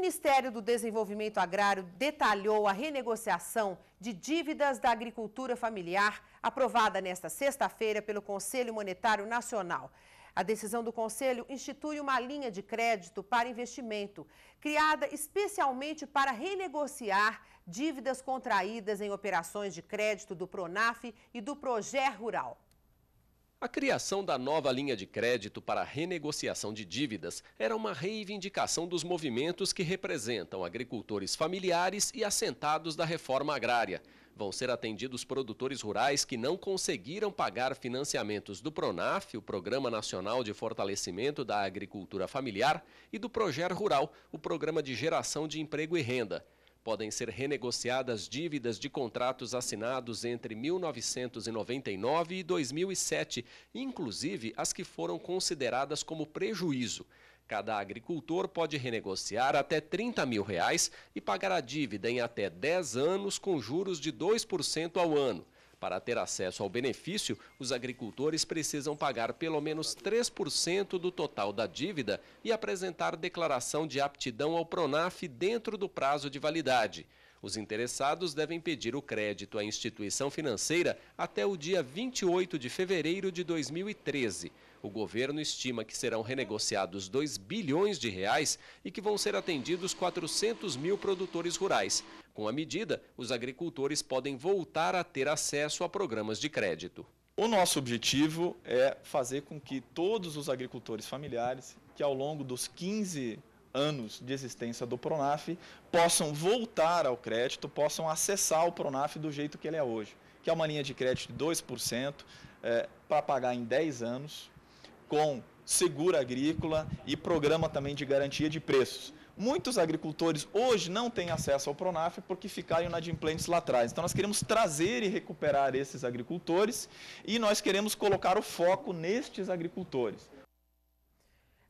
Ministério do Desenvolvimento Agrário detalhou a renegociação de dívidas da agricultura familiar, aprovada nesta sexta-feira pelo Conselho Monetário Nacional. A decisão do Conselho institui uma linha de crédito para investimento, criada especialmente para renegociar dívidas contraídas em operações de crédito do PRONAF e do Proger Rural. A criação da nova linha de crédito para renegociação de dívidas era uma reivindicação dos movimentos que representam agricultores familiares e assentados da reforma agrária. Vão ser atendidos produtores rurais que não conseguiram pagar financiamentos do PRONAF, o Programa Nacional de Fortalecimento da Agricultura Familiar, e do Proger Rural, o Programa de Geração de Emprego e Renda podem ser renegociadas dívidas de contratos assinados entre 1999 e 2007, inclusive as que foram consideradas como prejuízo. Cada agricultor pode renegociar até 30 mil reais e pagar a dívida em até 10 anos com juros de 2% ao ano. Para ter acesso ao benefício, os agricultores precisam pagar pelo menos 3% do total da dívida e apresentar declaração de aptidão ao Pronaf dentro do prazo de validade. Os interessados devem pedir o crédito à instituição financeira até o dia 28 de fevereiro de 2013. O governo estima que serão renegociados 2 bilhões de reais e que vão ser atendidos 400 mil produtores rurais. Com a medida, os agricultores podem voltar a ter acesso a programas de crédito. O nosso objetivo é fazer com que todos os agricultores familiares, que ao longo dos 15 anos de existência do Pronaf, possam voltar ao crédito, possam acessar o Pronaf do jeito que ele é hoje, que é uma linha de crédito de 2% é, eh, para pagar em 10 anos, com seguro agrícola e programa também de garantia de preços. Muitos agricultores hoje não têm acesso ao Pronaf porque ficaram inadimplentes lá atrás. Então, nós queremos trazer e recuperar esses agricultores e nós queremos colocar o foco nestes agricultores.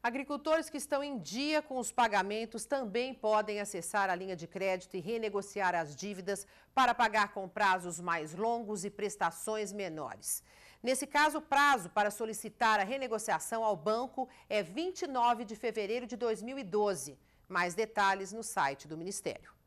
Agricultores que estão em dia com os pagamentos também podem acessar a linha de crédito e renegociar as dívidas para pagar com prazos mais longos e prestações menores. Nesse caso, o prazo para solicitar a renegociação ao banco é 29 de fevereiro de 2012. Mais detalhes no site do Ministério.